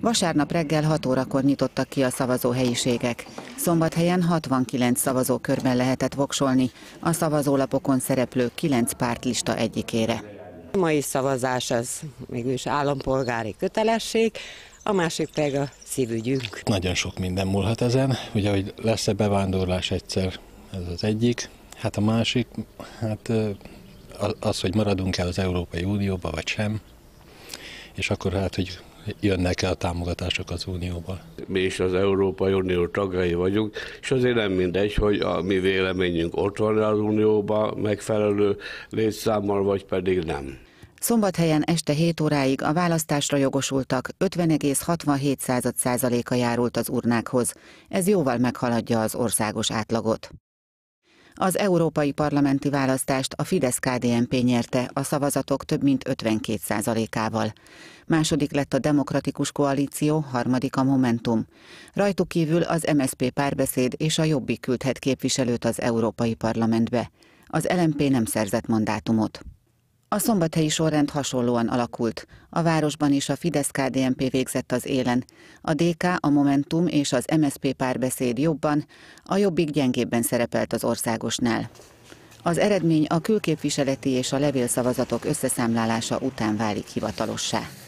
Vasárnap reggel 6 órakor nyitottak ki a szavazóhelyiségek. Szombathelyen 69 szavazókörben lehetett voksolni a szavazólapokon szereplő 9 pártlista egyikére. A mai szavazás az mégis állampolgári kötelesség, a másik pedig a szívügyünk. Nagyon sok minden múlhat ezen, ugye, hogy lesz-e bevándorlás egyszer, ez az egyik. Hát a másik, hát az, hogy maradunk-e az Európai Unióba, vagy sem. És akkor hát, hogy jönnek el a támogatások az Unióból. Mi is az Európai Unió tagjai vagyunk, és azért nem mindegy, hogy a mi véleményünk ott van az Unióban megfelelő létszámmal, vagy pedig nem. Szombathelyen este 7 óráig a választásra jogosultak 50,67 százaléka járult az urnákhoz. Ez jóval meghaladja az országos átlagot. Az európai parlamenti választást a Fidesz-KDNP nyerte a szavazatok több mint 52%-ával. Második lett a Demokratikus Koalíció, harmadik a Momentum. Rajtuk kívül az MSP párbeszéd és a Jobbik küldhet képviselőt az Európai Parlamentbe. Az LMP nem szerzett mandátumot. A szombathelyi sorrend hasonlóan alakult. A városban is a Fidesz-KDNP végzett az élen. A DK, a Momentum és az MSP párbeszéd jobban, a Jobbik gyengébben szerepelt az országosnál. Az eredmény a külképviseleti és a levélszavazatok összeszámlálása után válik hivatalossá.